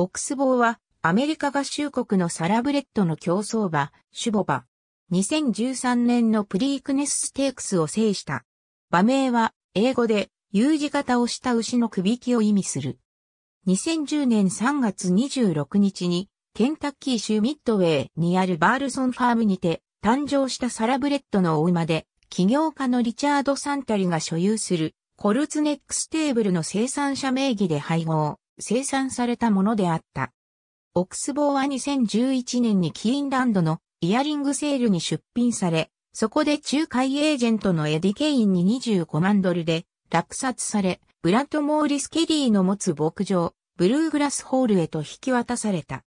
オックスボーは、アメリカ合衆国のサラブレッドの競走馬、シュボバ。2013年のプリークネスステークスを制した。馬名は、英語で、U 字型をした牛の首輝を意味する。2010年3月26日に、ケンタッキー州ミッドウェイにあるバールソンファームにて、誕生したサラブレッドのお馬で、起業家のリチャード・サンタリが所有する、コルツネックステーブルの生産者名義で配合。生産されたものであった。オックスボーは2011年にキーンランドのイヤリングセールに出品され、そこで仲介エージェントのエディ・ケインに25万ドルで落札され、ブラッド・モーリス・ケリーの持つ牧場、ブルーグラスホールへと引き渡された。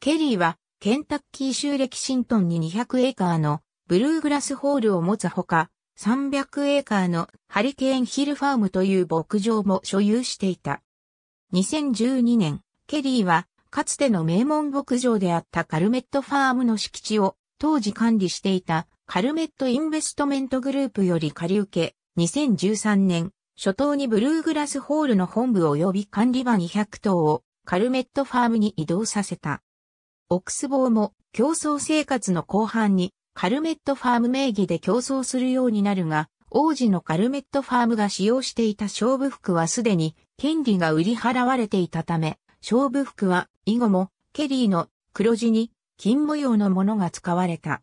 ケリーは、ケンタッキー州レキシントンに200エーカーのブルーグラスホールを持つほか、300エーカーのハリケーンヒルファームという牧場も所有していた。2012年、ケリーは、かつての名門牧場であったカルメットファームの敷地を、当時管理していた、カルメットインベストメントグループより借り受け、2013年、初頭にブルーグラスホールの本部及び管理場200頭をカルメットファームに移動させた。オックスボーも競争生活の後半にカルメットファーム名義で競争するようになるが、王子のカルメットファームが使用していた勝負服はすでに権利が売り払われていたため、勝負服は以後もケリーの黒地に金模様のものが使われた。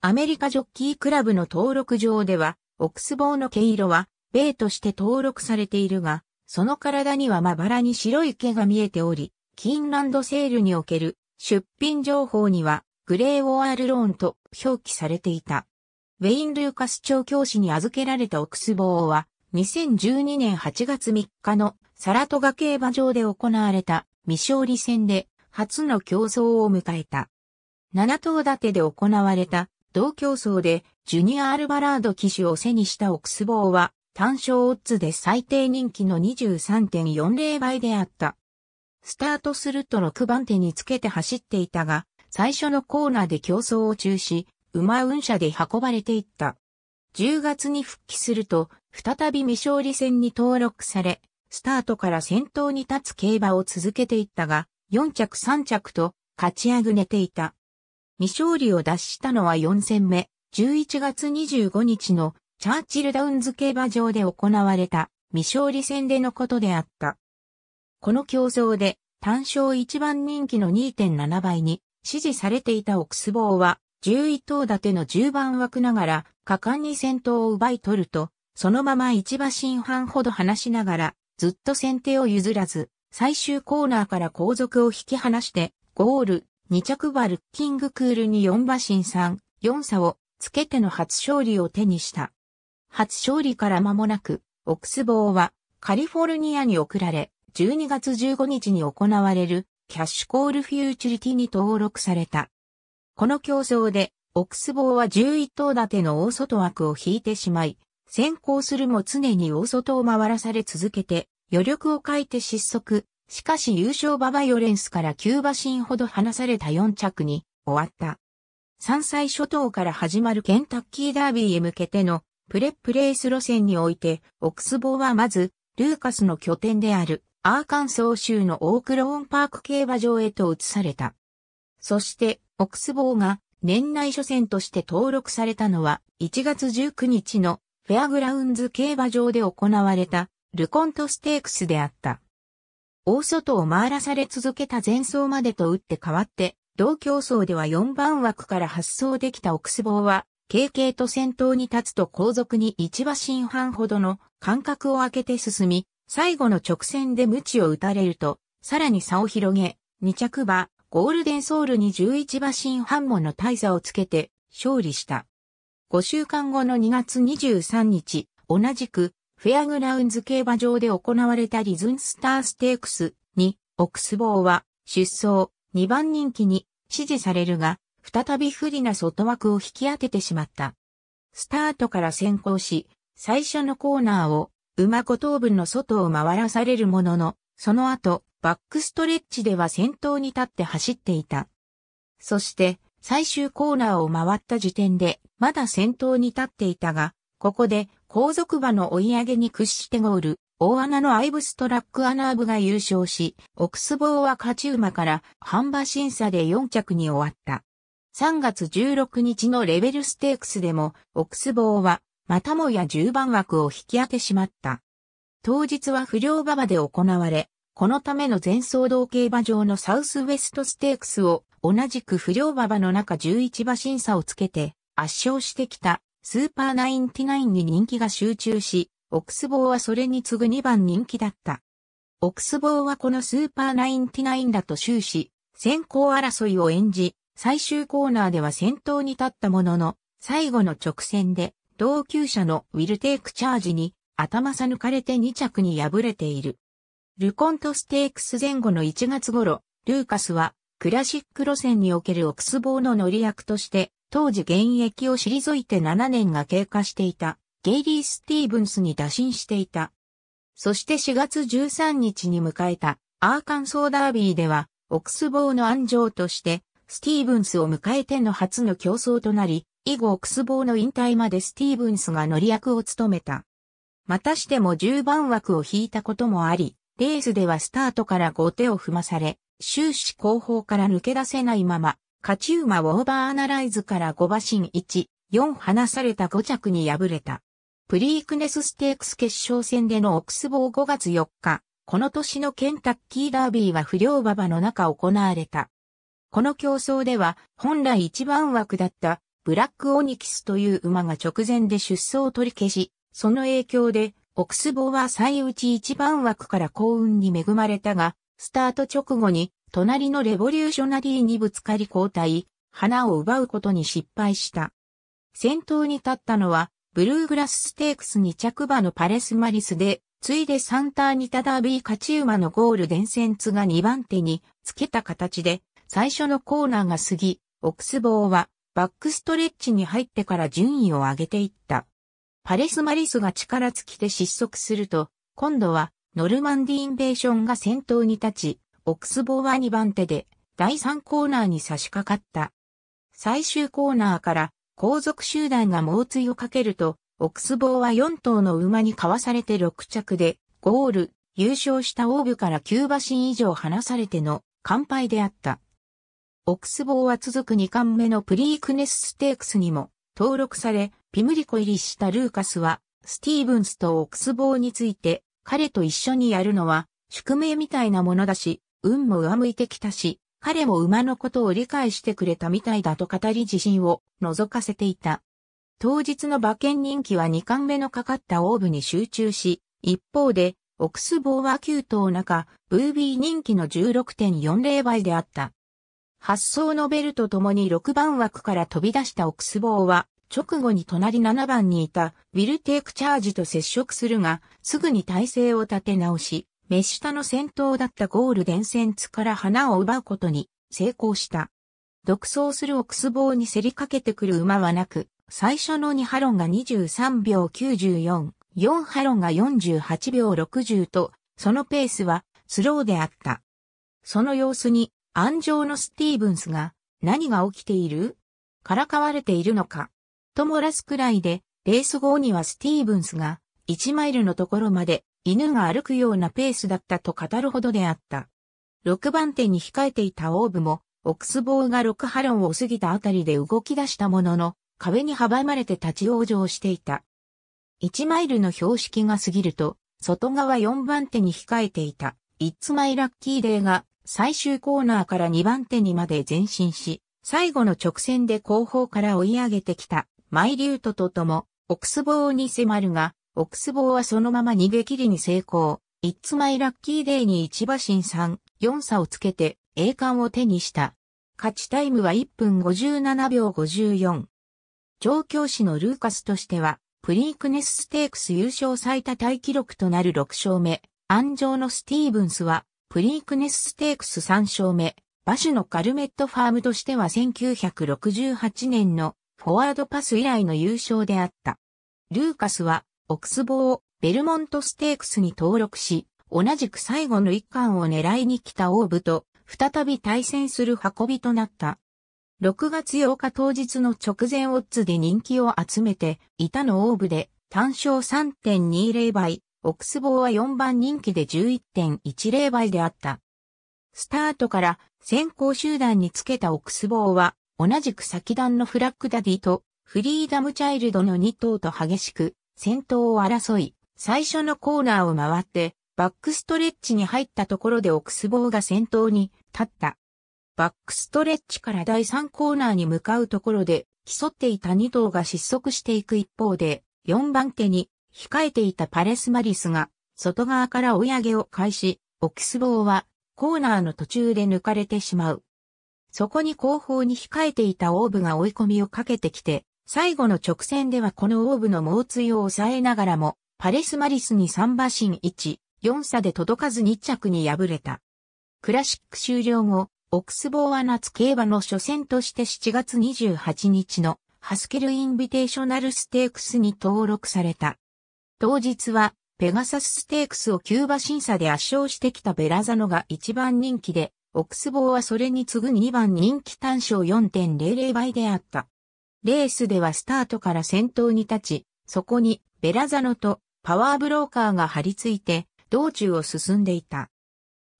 アメリカジョッキークラブの登録上では、オクスボーの毛色は、米として登録されているが、その体にはまばらに白い毛が見えており、キーンランドセールにおける出品情報には、グレーオアールローンと表記されていた。ウェイン・ルーカス調教師に預けられたオクスボーは、2012年8月3日のサラトガ競馬場で行われた未勝利戦で初の競争を迎えた。7頭立てで行われた同競争でジュニア・アルバラード騎手を背にしたオクスボーは単勝オッズで最低人気の23.40倍であった。スタートすると6番手につけて走っていたが、最初のコーナーで競争を中止、馬運車で運ばれていった。10月に復帰すると、再び未勝利戦に登録され、スタートから先頭に立つ競馬を続けていったが、4着3着と勝ちあぐねていた。未勝利を脱したのは4戦目、11月25日のチャーチルダウンズ競馬場で行われた未勝利戦でのことであった。この競争で単勝一番人気の2.7倍に支持されていたオクスボーは11頭立ての10番枠ながら果敢に先頭を奪い取るとそのまま一馬身半ほど離しながら、ずっと先手を譲らず、最終コーナーから後続を引き離して、ゴール、2着馬ルッキングクールに4馬身3、4差をつけての初勝利を手にした。初勝利から間もなく、オクスボーはカリフォルニアに送られ、12月15日に行われるキャッシュコールフューチュリティに登録された。この競争で、オクスボーは11頭立ての大外枠を引いてしまい、先行するも常に大外を回らされ続けて、余力を欠いて失速。しかし優勝馬場ヨレンスから9馬身ほど離された4着に終わった。山歳諸島から始まるケンタッキーダービーへ向けてのプレップレース路線において、オクスボはまず、ルーカスの拠点であるアーカンソー州のオークローンパーク競馬場へと移された。そして、オクスボが年内初戦として登録されたのは1月19日のフェアグラウンズ競馬場で行われたルコントステークスであった。大外を回らされ続けた前走までと打って変わって、同競争では4番枠から発送できたオクスボーは、KK と先頭に立つと後続に1馬身半ほどの間隔を空けて進み、最後の直線で鞭を打たれると、さらに差を広げ、2着馬、ゴールデンソウルに11馬身半もの大差をつけて、勝利した。5週間後の2月23日、同じく、フェアグラウンズ競馬場で行われたリズンスターステークスに、オクスボーは出走2番人気に支持されるが、再び不利な外枠を引き当ててしまった。スタートから先行し、最初のコーナーを馬後頭部の外を回らされるものの、その後、バックストレッチでは先頭に立って走っていた。そして、最終コーナーを回った時点で、まだ先頭に立っていたが、ここで後続馬の追い上げに屈してゴール、大穴のアイブストラックアナーブが優勝し、オクスボーは勝ち馬から半馬審査で4着に終わった。3月16日のレベルステークスでも、オクスボーは、またもや10番枠を引き当てしまった。当日は不良馬場で行われ、このための前走道競馬場のサウスウェストステークスを同じく不良馬場の中11馬審査をつけて圧勝してきたスーパーナインティナインに人気が集中し、オクスボーはそれに次ぐ2番人気だった。オクスボーはこのスーパーナインティナインだと終始、先行争いを演じ、最終コーナーでは先頭に立ったものの、最後の直線で、同級者のウィルテイクチャージに頭さ抜かれて2着に敗れている。ルコントステークス前後の1月頃、ルーカスはクラシック路線におけるオクスボーの乗り役として、当時現役を退いて7年が経過していた、ゲイリー・スティーブンスに打診していた。そして4月13日に迎えた、アーカンソーダービーでは、オクスボーの安城として、スティーブンスを迎えての初の競争となり、以後オクスボーの引退までスティーブンスが乗り役を務めた。またしても10番枠を引いたこともあり、レースではスタートから後手を踏まされ、終始後方から抜け出せないまま、勝ち馬をオーバーアナライズから5馬身1、4離された5着に敗れた。プリークネスステークス決勝戦でのオックスボー5月4日、この年のケンタッキーダービーは不良馬場の中行われた。この競争では本来一番枠だったブラックオニキスという馬が直前で出走を取り消し、その影響でオクスボーは最内一番枠から幸運に恵まれたが、スタート直後に隣のレボリューショナリーにぶつかり交代、花を奪うことに失敗した。先頭に立ったのは、ブルーグラスステークス2着馬のパレスマリスで、ついでサンターニタダービー勝ち馬のゴール伝線ツが2番手につけた形で、最初のコーナーが過ぎ、オクスボーはバックストレッチに入ってから順位を上げていった。パレスマリスが力尽きて失速すると、今度はノルマンディインベーションが先頭に立ち、オクスボーは2番手で第3コーナーに差し掛かった。最終コーナーから後続集団が猛追をかけると、オクスボーは4頭の馬にかわされて6着で、ゴール、優勝したオーブから9馬身以上離されての完敗であった。オクスボーは続く2冠目のプリークネスステークスにも登録され、ピムリコ入りしたルーカスは、スティーブンスとオクスボーについて、彼と一緒にやるのは、宿命みたいなものだし、運も上向いてきたし、彼も馬のことを理解してくれたみたいだと語り自信を覗かせていた。当日の馬券人気は2巻目のかかったオーブに集中し、一方で、オクスボーは9頭中、ブービー人気の16.40倍であった。発想のベルと共に6番枠から飛び出したオクスボーは、直後に隣7番にいた、ウィルテイクチャージと接触するが、すぐに体勢を立て直し、目下の先頭だったゴールデンセンツから花を奪うことに成功した。独走するオクスボウに競りかけてくる馬はなく、最初の2ハロンが23秒94、4ハロンが48秒60と、そのペースはスローであった。その様子に、安城のスティーブンスが、何が起きているからかわれているのかと漏らすくらいで、レース後にはスティーブンスが1マイルのところまで犬が歩くようなペースだったと語るほどであった。6番手に控えていたオーブも、オクスボが6ハロンを過ぎたあたりで動き出したものの、壁に阻まれて立ち往生していた。1マイルの標識が過ぎると、外側4番手に控えていた、イッツマイラッキーデーが最終コーナーから2番手にまで前進し、最後の直線で後方から追い上げてきたマイリュートととも、オクスボーに迫るが、オクスボーはそのまま逃げ切りに成功。イッツマイラッキーデイに一馬身3、4差をつけて栄冠を手にした。勝ちタイムは1分57秒54。調教師のルーカスとしては、プリークネスステークス優勝最多タイ記録となる6勝目。安城のスティーブンスは、プリークネスステークス3勝目。馬種のカルメットファームとしては1968年のフォワードパス以来の優勝であった。ルーカスは、オクスボをベルモントステークスに登録し、同じく最後の一冠を狙いに来たオーブと、再び対戦する運びとなった。6月8日当日の直前オッズで人気を集めていたのオーブで単勝3.20倍、オクスボーは4番人気で11.10倍であった。スタートから先行集団につけたオクスボーは同じく先団のフラッグダディとフリーダムチャイルドの2頭と激しく先頭を争い、最初のコーナーを回ってバックストレッチに入ったところでオクスボウが先頭に立った。バックストレッチから第3コーナーに向かうところで競っていた2頭が失速していく一方で、4番手に控えていたパレスマリスが外側から追い上げを開始、オクスボウはコーナーの途中で抜かれてしまう。そこに後方に控えていたオーブが追い込みをかけてきて、最後の直線ではこのオーブの猛追を抑えながらも、パレスマリスに3馬身1、4差で届かず2着に敗れた。クラシック終了後、オクスボーアナツ競馬の初戦として7月28日のハスケルインビテーショナルステークスに登録された。当日はペガサスステークスをキューバ審査で圧勝してきたベラザノが一番人気でオクスボーはそれに次ぐ2番人気単勝4.00倍であった。レースではスタートから先頭に立ち、そこにベラザノとパワーブローカーが張り付いて道中を進んでいた。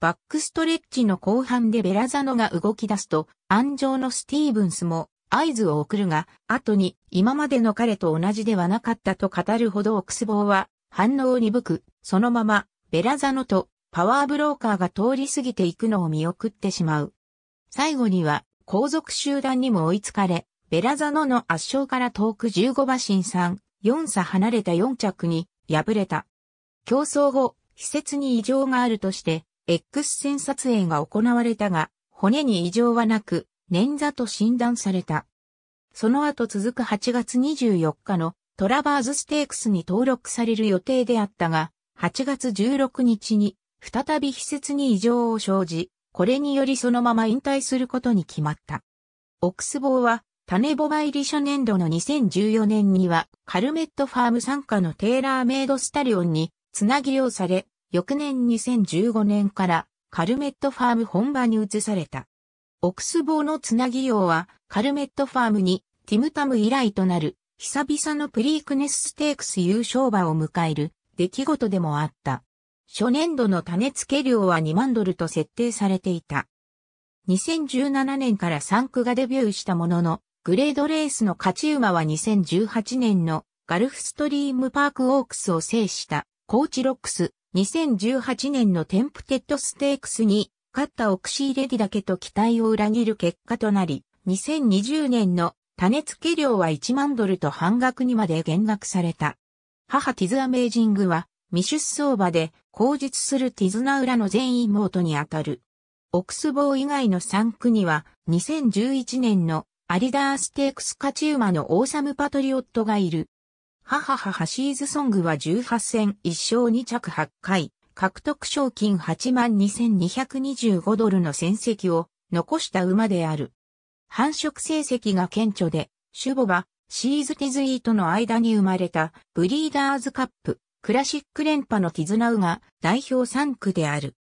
バックストレッチの後半でベラザノが動き出すと、安城のスティーブンスも合図を送るが、後に今までの彼と同じではなかったと語るほどオクスボーは反応鈍く、そのままベラザノとパワーブローカーが通り過ぎていくのを見送ってしまう。最後には、後続集団にも追いつかれ、ベラザノの圧勝から遠く15馬身3、4差離れた4着に敗れた。競争後、施設に異常があるとして、X 線撮影が行われたが、骨に異常はなく、捻挫と診断された。その後続く8月24日のトラバーズステークスに登録される予定であったが、8月16日に再び施設に異常を生じ、これによりそのまま引退することに決まった。オクスボーは、種ボバ入り初年度の2014年には、カルメットファーム傘下のテーラーメイドスタリオンに、つなぎうされ、翌年2015年からカルメットファーム本場に移された。オクスボーのつなぎ用はカルメットファームにティムタム以来となる久々のプリークネスステークス優勝馬を迎える出来事でもあった。初年度の種付け料は2万ドルと設定されていた。2017年から産区がデビューしたものの、グレードレースの勝ち馬は2018年のガルフストリームパークオークスを制したコーチロックス、2018年のテンプテッドステークスに勝ったオクシーレディだけと期待を裏切る結果となり、2020年の種付け料は1万ドルと半額にまで減額された。母ティズアメージングは未出走馬で、後日するティズナウラの全員妹にあたる。オクスボー以外の3区には、2011年のアリダーステークス勝ち馬のオーサムパトリオットがいる。ハハハ。シーズソングは18戦1勝2着8回、獲得賞金82,225ドルの戦績を残した馬である。繁殖成績が顕著で、シュボはシーズティズイーとの間に生まれたブリーダーズカップクラシック連覇のティズナウが代表3区である。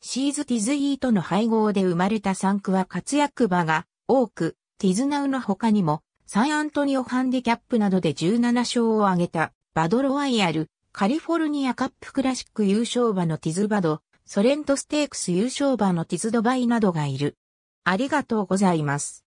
シーズ・ティズイーとの配合で生まれた3区は活躍場が多く、ティズナウの他にも、サンアントニオハンディキャップなどで17勝を挙げた、バドロワイヤル、カリフォルニアカップクラシック優勝馬のティズバド、ソレントステークス優勝馬のティズドバイなどがいる。ありがとうございます。